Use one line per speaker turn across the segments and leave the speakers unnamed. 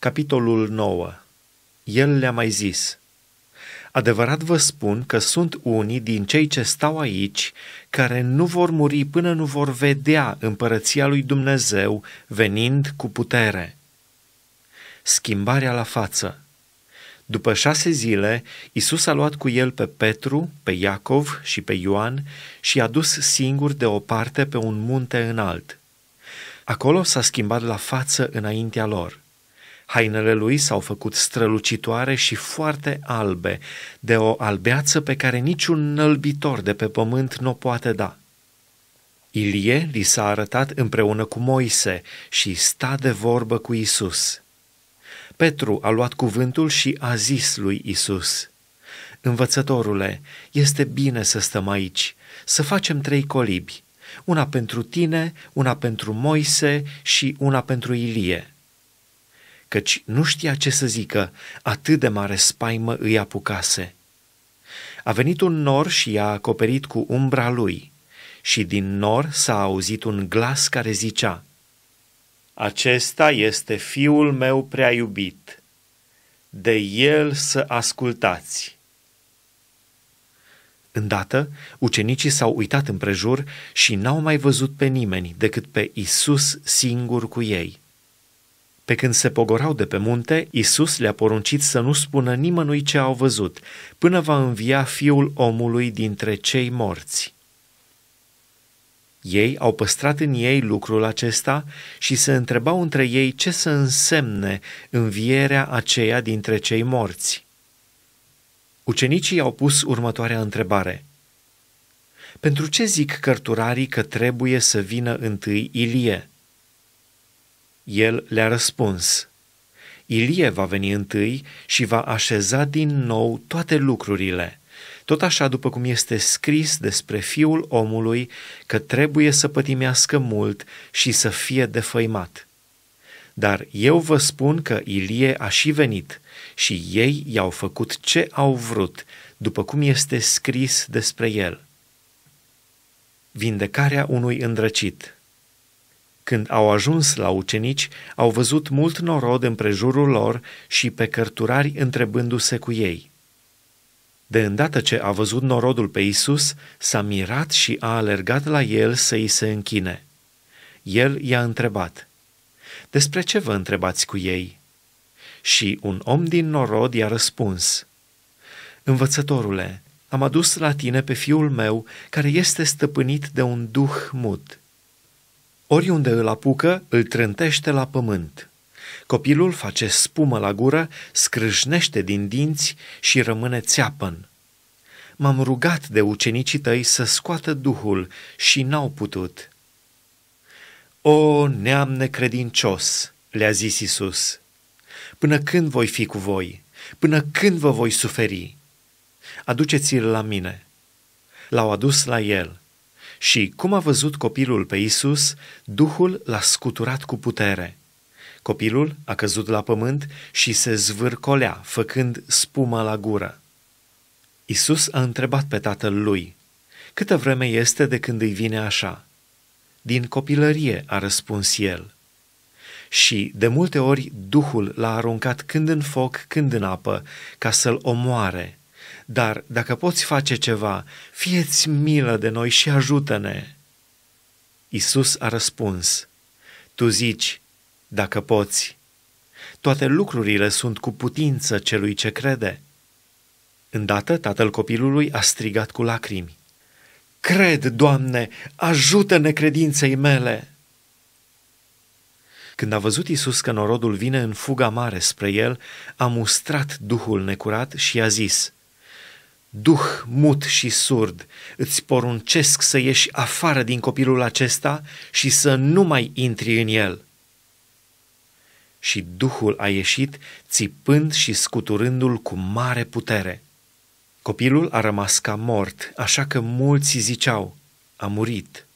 Capitolul 9. El le-a mai zis, Adevărat vă spun că sunt unii din cei ce stau aici care nu vor muri până nu vor vedea împărăția lui Dumnezeu venind cu putere. Schimbarea la față După șase zile, Isus a luat cu el pe Petru, pe Iacov și pe Ioan și i-a dus singur de o parte pe un munte înalt. Acolo s-a schimbat la față înaintea lor – Hainele lui s-au făcut strălucitoare și foarte albe, de o albeață pe care niciun nălbitor de pe pământ nu o poate da. Ilie li s-a arătat împreună cu Moise și sta de vorbă cu Isus. Petru a luat cuvântul și a zis lui Isus: Învățătorule, este bine să stăm aici, să facem trei colibi, una pentru tine, una pentru Moise și una pentru Ilie căci nu știa ce să zică, atât de mare spaimă îi apucase. A venit un nor și i-a acoperit cu umbra lui și din nor s-a auzit un glas care zicea, Acesta este fiul meu prea iubit, de el să ascultați. Îndată, ucenicii s-au uitat împrejur și n-au mai văzut pe nimeni decât pe Isus singur cu ei. Pe când se pogorau de pe munte, Isus le-a poruncit să nu spună nimănui ce au văzut, până va învia fiul omului dintre cei morți. Ei au păstrat în ei lucrul acesta și se întrebau între ei ce să însemne învierea aceea dintre cei morți. Ucenicii au pus următoarea întrebare. Pentru ce zic cărturarii că trebuie să vină întâi Ilie? El le-a răspuns, Ilie va veni întâi și va așeza din nou toate lucrurile, tot așa după cum este scris despre fiul omului că trebuie să pătimească mult și să fie defăimat. Dar eu vă spun că Ilie a și venit și ei i-au făcut ce au vrut, după cum este scris despre el. Vindecarea unui îndrăcit – când au ajuns la ucenici, au văzut mult norod în prejurul lor și pe cărturari întrebându-se cu ei. De îndată ce a văzut norodul pe Isus, s-a mirat și a alergat la el să-i se închine. El i-a întrebat, Despre ce vă întrebați cu ei? Și un om din norod i-a răspuns, Învățătorule, am adus la tine pe fiul meu, care este stăpânit de un duh mut. Oriunde îl apucă, îl trântește la pământ. Copilul face spumă la gură, scrâșnește din dinți și rămâne țeapăn. M-am rugat de ucenicii tăi să scoată Duhul și n-au putut. O, neam necredincios, le-a zis Isus, până când voi fi cu voi? Până când vă voi suferi? Aduceți-l la mine. L-au adus la el și cum a văzut copilul pe Isus, Duhul l-a scuturat cu putere. Copilul a căzut la pământ și se zvârcolea, făcând spuma la gură. Isus a întrebat pe tatăl lui, Câtă vreme este de când îi vine așa? Din copilărie, a răspuns el. Și de multe ori Duhul l-a aruncat când în foc, când în apă, ca să-l omoare – dar dacă poți face ceva, fieți milă de noi și ajută-ne. Isus a răspuns, Tu zici, dacă poți, toate lucrurile sunt cu putință celui ce crede. Îndată tatăl copilului a strigat cu lacrimi, Cred, Doamne, ajută-ne credinței mele! Când a văzut Isus că norodul vine în fuga mare spre el, a mustrat duhul necurat și i-a zis – Duh mut și surd, îți poruncesc să ieși afară din copilul acesta și să nu mai intri în el. Și Duhul a ieșit, țipând și scuturându-l cu mare putere. Copilul a rămas ca mort, așa că mulți ziceau, a murit.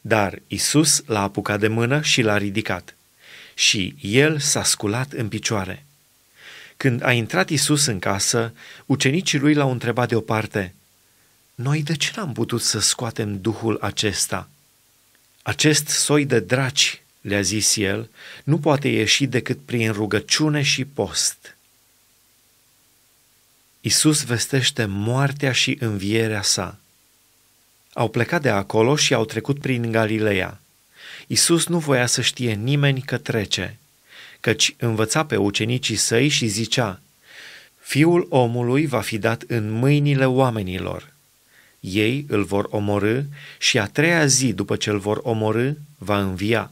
Dar Isus l-a apucat de mână și l-a ridicat. Și el s-a sculat în picioare. Când a intrat Isus în casă, ucenicii lui l-au întrebat deoparte, Noi de ce n-am putut să scoatem duhul acesta? Acest soi de draci, le-a zis el, nu poate ieși decât prin rugăciune și post. Isus vestește moartea și învierea sa. Au plecat de acolo și au trecut prin Galileea. Isus nu voia să știe nimeni că trece căci învăța pe ucenicii săi și zicea, Fiul omului va fi dat în mâinile oamenilor. Ei îl vor omorâ și a treia zi după ce îl vor omorâ, va învia.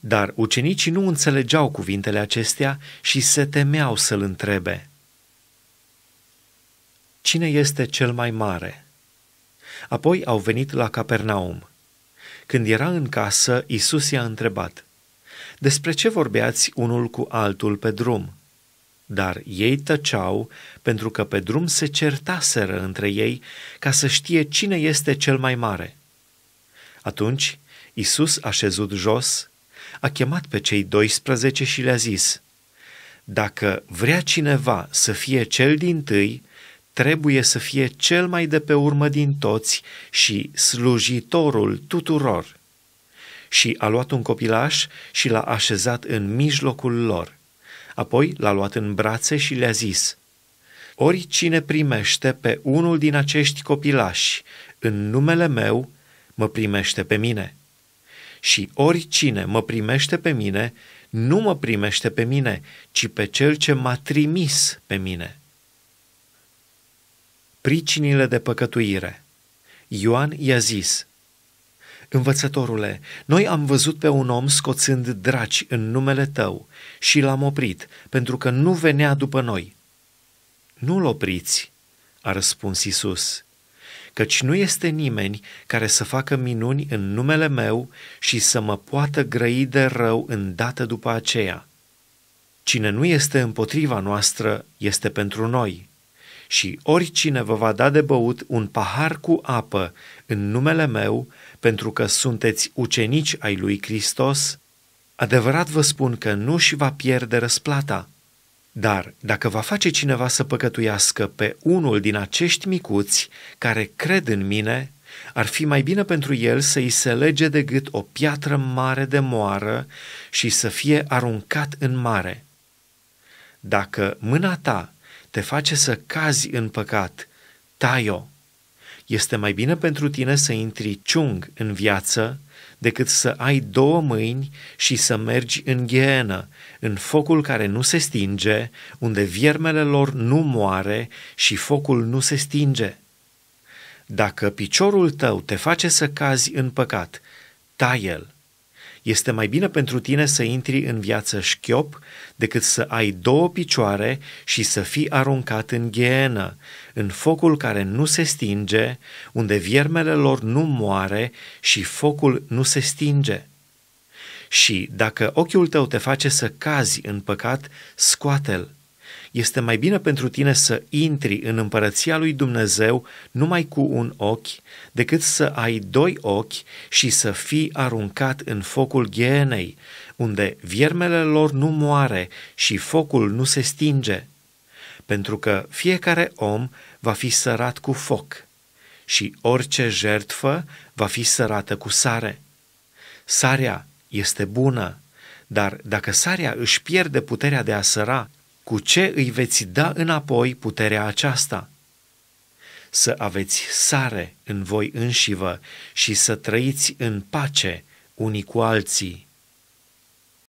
Dar ucenicii nu înțelegeau cuvintele acestea și se temeau să-l întrebe. Cine este cel mai mare? Apoi au venit la Capernaum. Când era în casă, Isus i-a întrebat – despre ce vorbeați unul cu altul pe drum? Dar ei tăceau pentru că pe drum se certaseră între ei ca să știe cine este cel mai mare. Atunci Isus a șezut jos, a chemat pe cei 12 și le-a zis, Dacă vrea cineva să fie cel din tâi, trebuie să fie cel mai de pe urmă din toți și slujitorul tuturor și a luat un copilaș și l-a așezat în mijlocul lor. Apoi l-a luat în brațe și le-a zis, Ori cine primește pe unul din acești copilași în numele meu, mă primește pe mine. Și ori cine mă primește pe mine, nu mă primește pe mine, ci pe cel ce m-a trimis pe mine. Pricinile de păcătuire Ioan i-a zis – Învățătorule, noi am văzut pe un om scoțând draci în numele tău și l-am oprit, pentru că nu venea după noi. Nu-l opriți, a răspuns Isus, căci nu este nimeni care să facă minuni în numele meu și să mă poată grăi de rău îndată după aceea. Cine nu este împotriva noastră este pentru noi, și oricine vă va da de băut un pahar cu apă în numele meu, pentru că sunteți ucenici ai lui Hristos, adevărat vă spun că nu și va pierde răsplata. Dar dacă va face cineva să păcătuiască pe unul din acești micuți care cred în mine, ar fi mai bine pentru el să îi se lege de gât o piatră mare de moară și să fie aruncat în mare. Dacă mâna ta te face să cazi în păcat. Taio. Este mai bine pentru tine să intri ciung în viață decât să ai două mâini și să mergi în ghienă, în focul care nu se stinge, unde viermele lor nu moare și focul nu se stinge. Dacă piciorul tău te face să cazi în păcat, tai el este mai bine pentru tine să intri în viață șchiop decât să ai două picioare și să fii aruncat în ghienă, în focul care nu se stinge, unde viermele lor nu moare și focul nu se stinge. Și dacă ochiul tău te face să cazi în păcat, scoate-l este mai bine pentru tine să intri în împărăția lui Dumnezeu numai cu un ochi, decât să ai doi ochi și să fii aruncat în focul ghenei, unde viermele lor nu moare și focul nu se stinge, pentru că fiecare om va fi sărat cu foc și orice jertfă va fi sărată cu sare. Sarea este bună, dar dacă sarea își pierde puterea de a săra, cu ce îi veți da înapoi puterea aceasta? Să aveți sare în voi înșivă și să trăiți în pace unii cu alții.